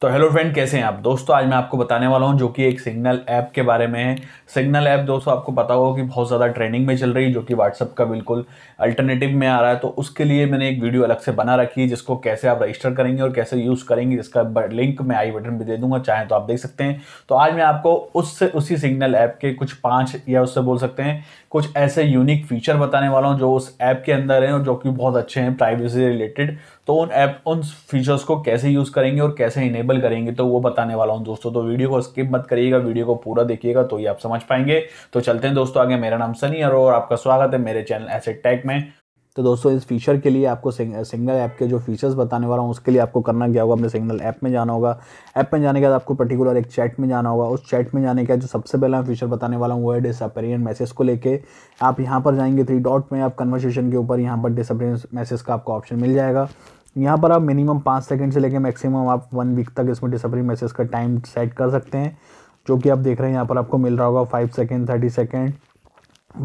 तो hello friend कैसे हैं आप दोस्तों आज मैं आपको बताने वाला हूं जो कि एक सिग्नल ऐप के बारे में है सिग्नल ऐप दोस्तों आपको पता होगा कि बहुत ज़्यादा ट्रेंडिंग में चल रही है जो कि व्हाट्सअप का बिल्कुल अल्टरनेटिव में आ रहा है तो उसके लिए मैंने एक वीडियो अलग से बना रखी है जिसको कैसे आप रजिस्टर करेंगे और कैसे यूज़ करेंगे जिसका लिंक मैं आई बटन भी दे दूंगा चाहे तो आप देख सकते हैं तो आज मैं आपको उससे उसी सिग्नल ऐप के कुछ पाँच या उससे बोल सकते हैं कुछ ऐसे यूनिक फीचर बताने वाला हूँ जो उस ऐप के अंदर हैं और जो कि बहुत अच्छे हैं प्राइवेसी रिलेटेड तो उन ऐप उन फीचर्स को कैसे यूज़ करेंगे और कैसे इन्हें अवेलेबल करेंगे तो वो बताने वाला हूँ दोस्तों तो वीडियो को स्किप मत करिएगा वीडियो को पूरा देखिएगा तो ये आप समझ पाएंगे तो चलते हैं दोस्तों आगे मेरा नाम सनी अरो और आपका स्वागत है मेरे चैनल एसे टैक में तो दोस्तों इस फीचर के लिए आपको सिंगल ऐप के जो फीचर्स बताने वाला हूँ उसके लिए आपको करना क्या होगा अपने सिग्नल ऐप में जाना होगा ऐप में जाने के बाद आपको पर्टिकुलर एक चैट में जाना होगा उस चैट में जाने के बाद जो सबसे पहला फीचर बताने वाला हूँ वो है डिसअपेरियन मैसेज को लेके आप यहाँ पर जाएंगे थ्री डॉट में आप कन्वर्सेशन के ऊपर यहाँ पर डिसअपेरियन मैसेज का आपको ऑप्शन मिल जाएगा यहाँ पर आप मिनिमम पाँच सेकंड से लेकर मैक्सिमम आप वन वीक तक इसमें डिस्कवरी मैसेज का टाइम सेट कर सकते हैं जो कि आप देख रहे हैं यहाँ पर आपको मिल रहा होगा five second thirty second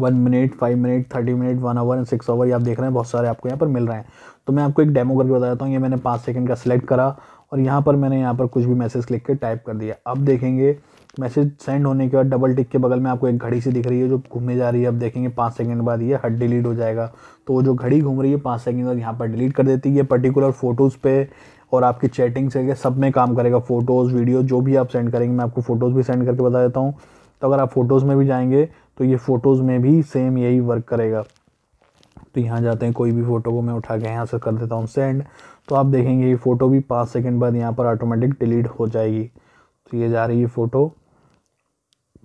one minute five minute thirty minute one hour and six hour ये आप देख रहे हैं बहुत सारे आपको यहाँ पर मिल रहे हैं तो मैं आपको एक डेमो करके बता देता हूँ ये मैंने पाँच सेकंड का सिलेक्ट करा और यहाँ पर मैंने यहाँ पर कुछ भी मैसेज क्लिक के टाइप कर दिया अब देखेंगे मैसेज सेंड होने के बाद डबल टिक के बगल में आपको एक घड़ी सी दिख रही है जो घूमने जा रही है अब देखेंगे पाँच सेकंड बाद ये हट डिलीट हो जाएगा तो वो जो घड़ी घूम रही है पाँच सेकंड बाद यहाँ पर डिलीट कर देती है ये पर्टिकुलर फ़ोटोज़ पे और आपकी चैटिंग से सब में काम करेगा फ़ोटोज़ वीडियो जो भी आप सेंड करेंगे मैं आपको फ़ोटोज़ भी सेंड करके बता देता हूँ तो अगर आप फ़ोटोज़ में भी जाएंगे तो ये फ़ोटोज़ में भी सेम यही वर्क करेगा तो यहाँ जाते हैं कोई भी फ़ोटो को मैं उठा के यहाँ से कर देता हूँ सेंड तो आप देखेंगे ये फ़ोटो भी पाँच सेकेंड बाद यहाँ पर ऑटोमेटिक डिलीट हो जाएगी तो ये जा रही है फ़ोटो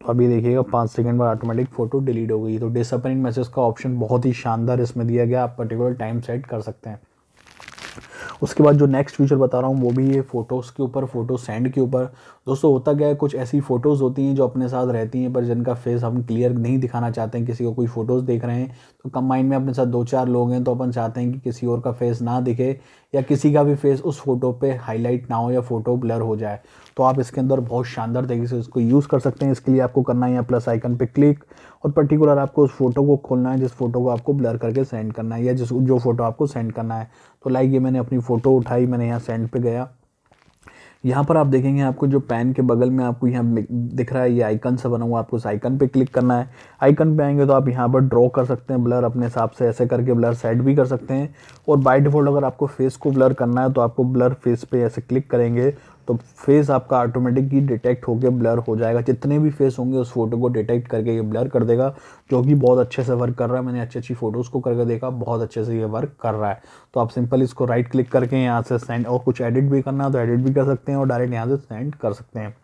तो अभी देखिएगा पाँच सेकंड बाद ऑटोमेटिक फ़ोटो डिलीट हो गई तो डिसअपनिंग मैसेज का ऑप्शन बहुत ही शानदार इसमें दिया गया आप पर्टिकुलर टाइम सेट कर सकते हैं उसके बाद जो नेक्स्ट फीचर बता रहा हूँ वो भी है फ़ोटोज़ के ऊपर फ़ोटो सेंड के ऊपर दोस्तों होता क्या है कुछ ऐसी फ़ोटोज़ होती हैं जो अपने साथ रहती हैं पर जिनका फेस हम क्लियर नहीं दिखाना चाहते हैं किसी को कोई फ़ोटोज़ देख रहे हैं तो कंबाइन में अपने साथ दो चार लोग हैं तो अपन चाहते हैं कि किसी और का फेस ना दिखे या किसी का भी फेस उस फोटो पे हाईलाइट ना हो या फोटो ब्लर हो जाए तो आप इसके अंदर बहुत शानदार तरीके से इसको यूज़ कर सकते हैं इसके लिए आपको करना है या प्लस आइकन पे क्लिक और पर्टिकुलर आपको उस फोटो को खोलना है जिस फोटो को आपको ब्लर करके सेंड करना है या जिस जो फोटो आपको सेंड करना है तो लाइक ये मैंने अपनी फ़ोटो उठाई मैंने यहाँ सेंड पर गया यहाँ पर आप देखेंगे आपको जो पेन के बगल में आपको यहाँ दिख रहा है ये आइकन सा बना हुआ आपको उस आइकन पे क्लिक करना है आइकन पे आएंगे तो आप यहाँ पर ड्रॉ कर सकते हैं ब्लर अपने हिसाब से ऐसे करके ब्लर सेट भी कर सकते हैं और बाय डिफ़ॉल्ट अगर आपको फेस को ब्लर करना है तो आपको ब्लर फेस पे ऐसे क्लिक करेंगे तो फेस आपका ऑटोमेटिकली डिटेक्ट होकर ब्लर हो जाएगा जितने भी फेस होंगे उस फोटो को डिटेक्ट करके ये ब्लर कर देगा जो कि बहुत अच्छे से वर्क कर रहा है मैंने अच्छी अच्छी फ़ोटोज़ को करके देखा बहुत अच्छे से ये वर्क कर रहा है तो आप सिंपल इसको राइट क्लिक करके यहाँ से सेंड और कुछ एडिट भी करना है तो एडिट भी कर सकते हैं और डायरेक्ट यहाँ से सेंड कर सकते हैं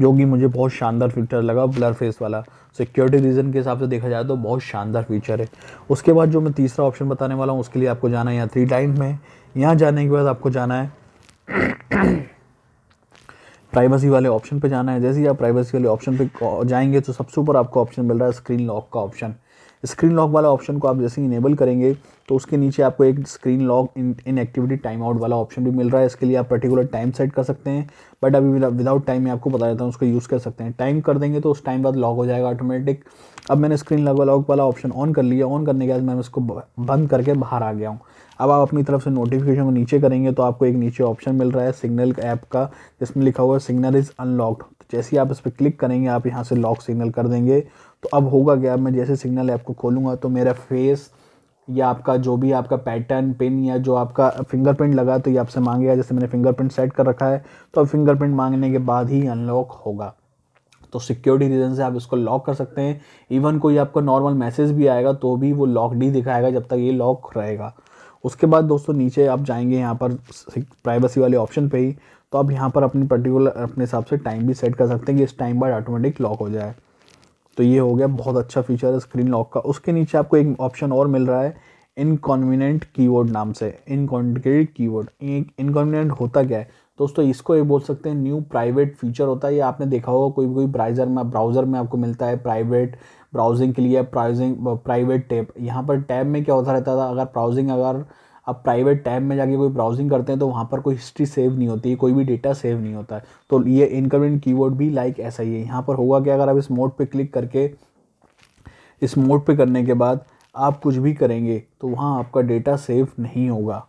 जो कि मुझे बहुत शानदार फीचर लगा ब्लर फेस वाला सिक्योरिटी रीज़न के हिसाब से देखा जाए तो बहुत शानदार फीचर है उसके बाद जो मैं तीसरा ऑप्शन बताने वाला हूँ उसके लिए आपको जाना है यहाँ थ्री टाइम में यहाँ जाने के बाद आपको जाना है प्राइवेसी वाले ऑप्शन पे जाना है जैसे ही आप प्राइवेसी वाले ऑप्शन पे जाएंगे तो सबसे ऊपर आपको ऑप्शन मिल रहा है स्क्रीन लॉक का ऑप्शन स्क्रीन लॉक वाला ऑप्शन को आप जैसे ही इनेबल करेंगे तो उसके नीचे आपको एक screen lock inactivity time out वाला ऑप्शन भी मिल रहा है इसके लिए आप पर्टिकुलर टाइम सेट कर सकते हैं बट अभी विदाउट टाइम मैं आपको बता देता हूँ उसको यूज़ कर सकते हैं टाइम कर देंगे तो उस टाइम बाद लॉक हो जाएगा ऑटोमेटिक अब मैंने स्क्रीन लॉक वाला ऑप्शन ऑन कर लिया ऑन करने के बाद मैं उसको बंद करके बाहर आ गया हूँ अब आप अपनी तरफ से नोटिफिकेशन को नीचे करेंगे तो आपको एक नीचे ऑप्शन मिल रहा है सिग्नल ऐप का जिसमें लिखा हुआ है सिग्नल इज़ अनलॉक्ड तो जैसे ही आप इस पर क्लिक करेंगे आप यहाँ से लॉक सिग्नल कर देंगे तो अब होगा क्या मैं जैसे सिग्नल ऐप को खोलूँगा तो मेरा फेस या आपका जो भी आपका पैटर्न पिन या जो आपका फिंगरप्रिंट लगा तो ये आपसे मांगेगा जैसे मैंने फिंगरप्रिंट सेट कर रखा है तो अब फिंगरप्रिंट मांगने के बाद ही अनलॉक होगा तो सिक्योरिटी रीज़न से आप इसको लॉक कर सकते हैं इवन कोई आपका नॉर्मल मैसेज भी आएगा तो भी वो लॉक नहीं दिखाएगा जब तक ये लॉक रहेगा उसके बाद दोस्तों नीचे आप जाएंगे यहाँ पर प्राइवेसी वाले ऑप्शन पे ही तो आप यहाँ पर अपने पर्टिकुलर अपने हिसाब से टाइम भी सेट कर सकते हैं कि इस टाइम बाद ऑटोमेटिक लॉक हो जाए तो ये हो गया बहुत अच्छा फीचर है स्क्रीन लॉक का उसके नीचे आपको एक ऑप्शन और मिल रहा है इनकॉन्वीनियंट कीवर्ड नाम से इनकॉन्वीनियंट कीवर्ड इनकॉन्वीनियंट होता क्या है दोस्तों इसको ये बोल सकते हैं न्यू प्राइवेट फीचर होता है ये आपने देखा होगा कोई कोई ब्राउज़र में ब्राउज़र में आपको मिलता है प्राइवेट ब्राउजिंग के लिए प्राउजिंग प्राइवेट टैब यहाँ पर टैब में क्या होता रहता था अगर ब्राउजिंग अगर आप प्राइवेट टैब में जाके कोई ब्राउजिंग करते हैं तो वहाँ पर कोई हिस्ट्री सेव नहीं होती है कोई भी डेटा सेव नहीं होता तो ये इनकमिंग कीवर्ड भी लाइक ऐसा ही है यहाँ पर होगा कि अगर आप इस मोड पर क्लिक करके इस मोड पर करने के बाद आप कुछ भी करेंगे तो वहाँ आपका डेटा सेव नहीं होगा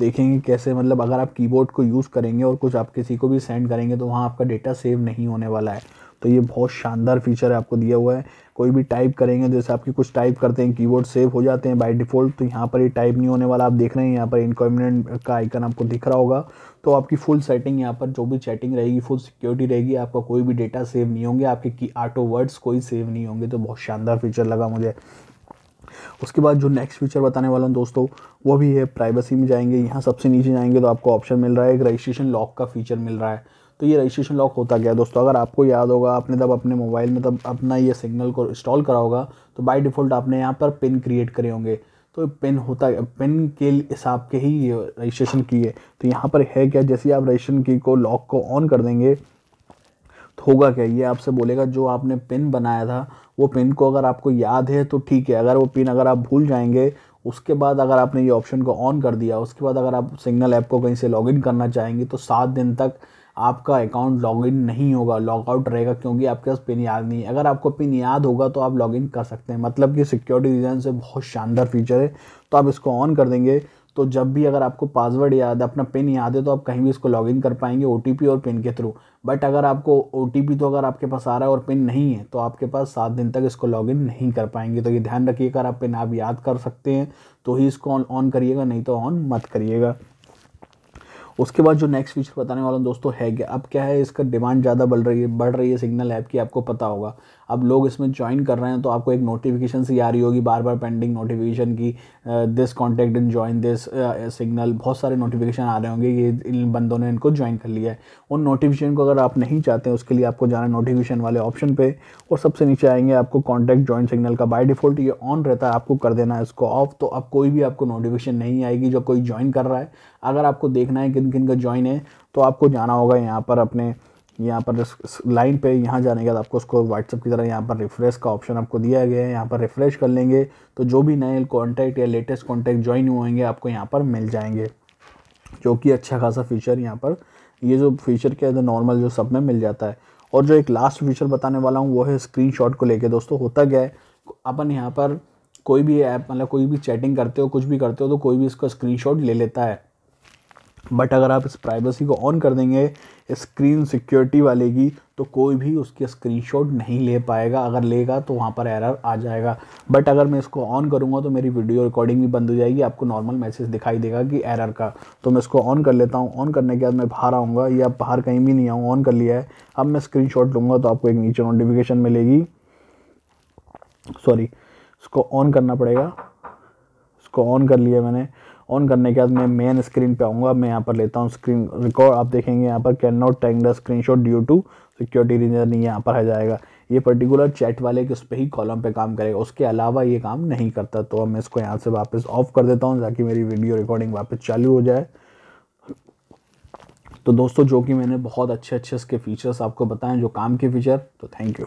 देखेंगे कैसे मतलब अगर आप कीबोर्ड को यूज़ करेंगे और कुछ आप किसी को भी सेंड करेंगे तो वहाँ आपका डेटा सेव नहीं होने वाला है तो ये बहुत शानदार फीचर है आपको दिया हुआ है कोई भी टाइप करेंगे जैसे आपकी कुछ टाइप करते हैं कीबोर्ड सेव हो जाते हैं बाय डिफ़ॉल्ट तो यहाँ पर ये टाइप नहीं होने वाला आप देख रहे हैं यहाँ पर इनकॉमेंट का आइकन आपको दिख रहा होगा तो आपकी फुल सेटिंग यहाँ पर जो भी चैटिंग रहेगी फुल सिक्योरिटी रहेगी आपका कोई भी डेटा सेव नहीं होंगे आपके की आटो वर्ड्स कोई सेव नहीं होंगे तो बहुत शानदार फीचर लगा मुझे उसके बाद जो नेक्स्ट फीचर बताने वाला हूँ दोस्तों वो भी है प्राइवेसी में जाएंगे यहाँ सबसे नीचे जाएंगे तो आपको ऑप्शन मिल रहा है एक रजिस्ट्रेशन लॉक का फीचर मिल रहा है तो ये रजिस्ट्रेशन लॉक होता गया दोस्तों अगर आपको याद होगा आपने तब अपने मोबाइल में तब अपना ये सिग्नल को इंस्टॉल करा होगा तो बाई डिफ़ॉल्ट आपने यहाँ पर पिन क्रिएट करे होंगे तो पिन होता है पिन के हिसाब के ही ये रजिस्ट्रेशन की है तो यहाँ पर है क्या जैसे आप रजिस्ट्रेशन की को लॉक को ऑन कर देंगे तो होगा क्या ये आपसे बोलेगा जो आपने पिन बनाया था वो पिन को अगर आपको याद है तो ठीक है अगर वो पिन अगर आप भूल जाएंगे उसके बाद अगर आपने ये ऑप्शन को ऑन कर दिया उसके बाद अगर आप सिग्नल ऐप को कहीं से लॉगिन करना चाहेंगे तो सात दिन तक आपका अकाउंट लॉगिन नहीं होगा लॉगआउट रहेगा क्योंकि आपके पास पिन याद नहीं है अगर आपको पिन याद होगा तो आप लॉगिन कर सकते हैं मतलब कि सिक्योरिटी रीजन से बहुत शानदार फीचर है तो आप इसको ऑन कर देंगे तो जब भी अगर आपको पासवर्ड याद है अपना पिन याद है तो आप कहीं भी इसको लॉगिन कर पाएंगे ओ और पिन के थ्रू बट अगर आपको ओ तो अगर आपके पास आ रहा है और पिन नहीं है तो आपके पास सात दिन तक इसको लॉगिन नहीं कर पाएंगे तो ये ध्यान रखिए अगर आप पिन आप याद कर सकते हैं तो ही इसको ऑन करिएगा नहीं तो ऑन मत करिएगा उसके बाद जो नेक्स्ट फीचर बताने वाला हूँ दोस्तों है क्या अब क्या है इसका डिमांड ज़्यादा बढ़ रही है बढ़ रही है सिग्नल ऐप की आपको पता होगा अब लोग इसमें ज्वाइन कर रहे हैं तो आपको एक नोटिफिकेशन सी आ रही होगी बार बार पेंडिंग नोटिफिकेशन की this contact in join this Signal बहुत सारे नोटिफिकेशन आ रहे होंगे ये इन बंदों ने इनको ज्वाइन कर लिया है उन नोटिफिकेशन को अगर आप नहीं चाहते उसके लिए आपको जाना है नोटिफिकेशन वाले ऑप्शन पर और सबसे नीचे आएंगे आपको कॉन्टैक्ट ज्वाइन सिग्नल का बाई डिफ़ॉल्ट ये ऑन रहता है आपको कर देना है इसको ऑफ तो अब कोई भी आपको नोटिफिकेशन नहीं आएगी जो कोई ज्वाइन कर रहा है अगर आपको देखना है किन किन का ज्वाइन है तो आपको जाना होगा यहाँ पर अपने यहाँ पर लाइन पे यहाँ जाने के बाद आपको उसको व्हाट्सअप की तरह यहाँ पर रिफ़्रेश का ऑप्शन आपको दिया गया है यहाँ पर रिफ़्रेश कर लेंगे तो जो भी नए कॉन्टैक्ट या लेटेस्ट कॉन्टैक्ट ज्वाइन होंगे आपको यहाँ पर मिल जाएंगे जो कि अच्छा खासा फीचर यहाँ पर ये जो फीचर क्या है नॉर्मल जो सब में मिल जाता है और जो एक लास्ट फीचर बताने वाला हूँ वो है स्क्रीन को लेकर दोस्तों होता गया है अपन यहाँ पर कोई भी ऐप मतलब कोई भी चैटिंग करते हो कुछ भी करते हो तो कोई भी इसका स्क्रीनशॉट ले लेता है बट अगर आप इस प्राइवेसी को ऑन कर देंगे स्क्रीन सिक्योरिटी वाले की तो कोई भी उसके स्क्रीनशॉट नहीं ले पाएगा अगर लेगा तो वहाँ पर एरर आ जाएगा बट अगर मैं इसको ऑन करूँगा तो मेरी वीडियो रिकॉर्डिंग भी बंद हो जाएगी आपको नॉर्मल मैसेज दिखाई देगा कि एरर का तो मैं इसको ऑन कर लेता हूँ ऑन करने के बाद मैं बाहर आऊँगा या बाहर कहीं भी नहीं आऊँ ऑन कर लिया है अब मैं स्क्रीन लूँगा तो आपको एक नीचे नोटिफिकेशन मिलेगी सॉरी इसको ऑन करना पड़ेगा इसको ऑन कर लिया मैंने ऑन करने के बाद मैं मेन स्क्रीन पे आऊँगा मैं यहाँ पर लेता हूँ स्क्रीन रिकॉर्ड आप देखेंगे यहाँ पर can not take the screenshot due to security reason नहीं यहाँ पर आ जाएगा ये पर्टिकुलर चैट वाले के उस पर ही कॉलम पे काम करेगा उसके अलावा ये काम नहीं करता तो अब मैं इसको यहाँ से वापस ऑफ कर देता हूँ ताकि मेरी वीडियो रिकॉर्डिंग वापस चालू हो जाए तो दोस्तों जो कि मैंने बहुत अच्छे अच्छे इसके फीचर्स आपको बताएं जो काम के फीचर तो थैंक यू